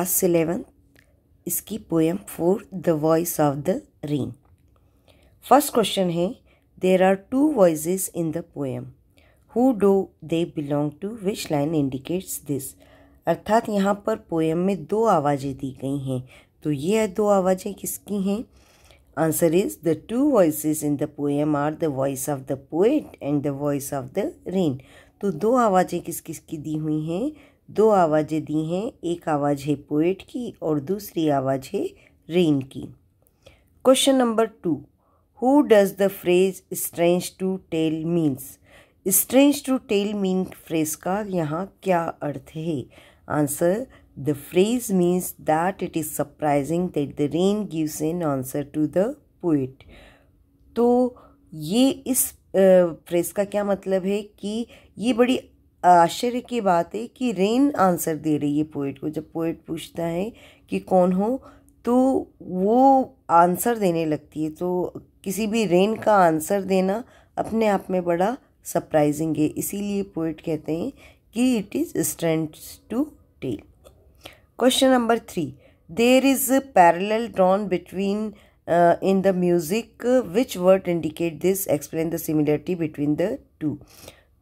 class eleven इसकी poem for the voice of the rain first question है there are two voice in the poem who do they belong to which line indicates this अर्थात यहाँ पर poem में दो आवाज़ें दी गई हैं तो ये दो आवाज़ें किसकी हैं answer is the two voice in the poem are the voice of the poet and the voice of the rain तो दो आवाज़ें किस किस की दी हुई हैं दो आवाज़ें दी हैं एक आवाज़ है पोएट की और दूसरी आवाज़ है रेन की question number two who does the phrase strange to tell means strange to tell mean phrase का यहाँ क्या अर्थ है answer the phrase means that it is surprising that the rain gives an answer to the poet तो ये इस phrase का क्या मतलब है कि ये बड़ी आश्चर्य की बात है कि रेन आंसर दे रही है पोइट को जब पोइट पूछता है कि कौन हो तो वो आंसर देने लगती है तो किसी भी रेन का आंसर देना अपने आप में बड़ा सरप्राइजिंग है इसीलिए पोइट कहते हैं कि it is strength to tell question number three there is parallel drawn between in the music which word indicate this explain the similarity between the two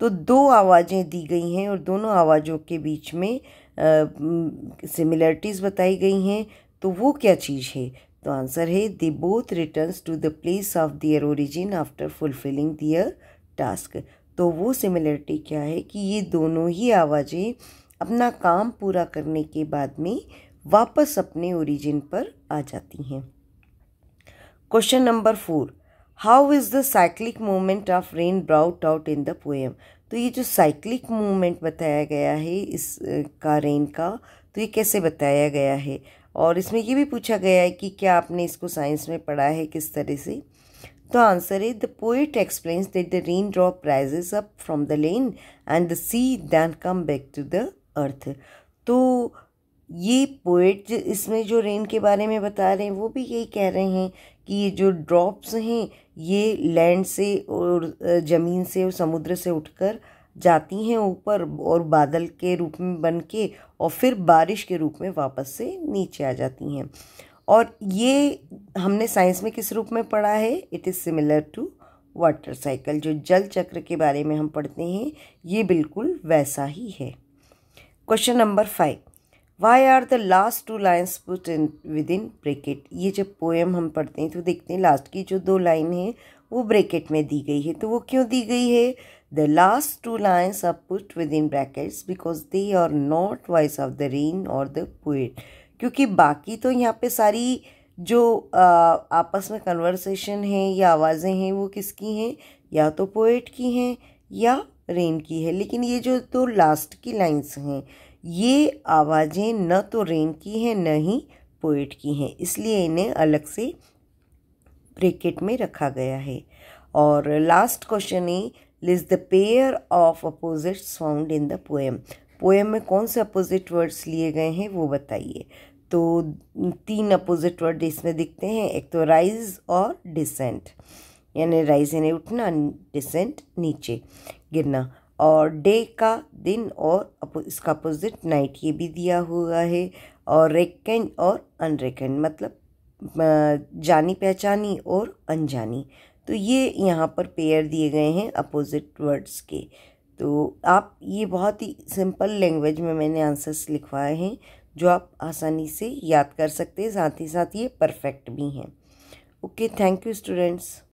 तो दो आवाज़ें दी गई हैं और दोनों आवाज़ों के बीच में सिमिलरिटीज़ बताई गई हैं तो वो क्या चीज़ है तो आंसर है they both returns to the place of their origin after fulfilling their task तो वो सिमिलरिटी क्या है कि ये दोनों ही आवाज़ें अपना काम पूरा करने के बाद में वापस अपने ओरिजिन पर आ जाती हैं question number four how is the cyclic movement of rain brought out in the poem तो ये जो साइक्लिक मूवमेंट बताया गया है इस का रेन का तो ये कैसे बताया गया है और इसमें ये भी पूछा गया है कि क्या आपने इसको साइंस में पढ़ा है किस तरह से तो आंसर है the poet explains that the rain drop rises up from the land and the sea then come back to the earth तो ये पोइट इसमें जो रेन के बारे में बता रहे हैं वो भी यही कह रहे हैं कि ये जो ड्रॉप्स हैं ये लैंड से और ज़मीन से और समुद्र से उठकर जाती हैं ऊपर और बादल के रूप में बन के और फिर बारिश के रूप में वापस से नीचे आ जाती हैं और ये हमने साइंस में किस रूप में पढ़ा है it is similar to water cycle जो जल चक्र के बारे में हम पढ़ते हैं ये बिल्कुल वैसा ही है question number five why are the last two lines put in within bracket ये जब पोएम हम पढ़ते हैं तो देखते हैं लास्ट की जो दो लाइन है वो ब्रेकेट में दी गई है तो वो क्यों दी गई है the last two lines are put within brackets because they are not voice of the rain और द पोएट क्योंकि बाकी तो यहाँ पे सारी जो आ, आपस में कन्वर्सेशन है या आवाज़ें हैं वो किसकी हैं या तो पोएट की हैं या रेन की है लेकिन ये जो तो लास्ट की लाइन्स हैं ये आवाज़ें न तो रेन की हैं न ही पोइट की हैं इसलिए इन्हें अलग से ब्रेकेट में रखा गया है और लास्ट क्वेश्चन है list the pair of opposites found in the poem poem में कौन से अपोजिट वर्ड्स लिए गए हैं वो बताइए तो तीन अपोजिट वर्ड इसमें दिखते हैं एक तो राइज और डिसेंट यानी राइज यानी उठना डिसेंट नीचे गिरना और डे का दिन और इसका अपोजिट नाइट ये भी दिया हुआ है और रेकेंड और अनरेकन मतलब जानी पहचानी और अनजानी तो ये यहाँ पर पेयर दिए गए हैं अपोजिट वर्ड्स के तो आप ये बहुत ही सिंपल लैंग्वेज में मैंने आंसर्स लिखवाए हैं जो आप आसानी से याद कर सकते हैं साथ ही साथ ये परफेक्ट भी हैं ओके थैंक यू स्टूडेंट्स